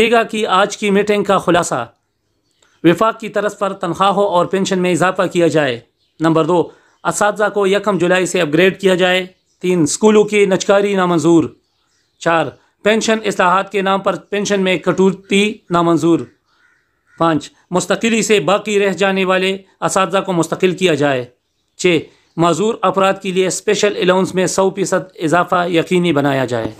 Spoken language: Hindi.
देगा कि आज की मीटिंग का खुलासा विफाक की तरफ पर तनख्वाहों और पेंशन में इजाफा किया जाए नंबर दो इस को यकम जुलाई से अपग्रेड किया जाए तीन स्कूलों की नचकारी नामंजूर चार पेंशन असलाहत के नाम पर पेंशन में कटौती नामंजूर पाँच मुस्तकिली से बाकी रह जाने वाले इस को मुस्तकिल किया जाए छः मजूर अफराद के लिए स्पेशल अलाउंस में सौ फ़ीसद इजाफा यकीनी बनाया जाए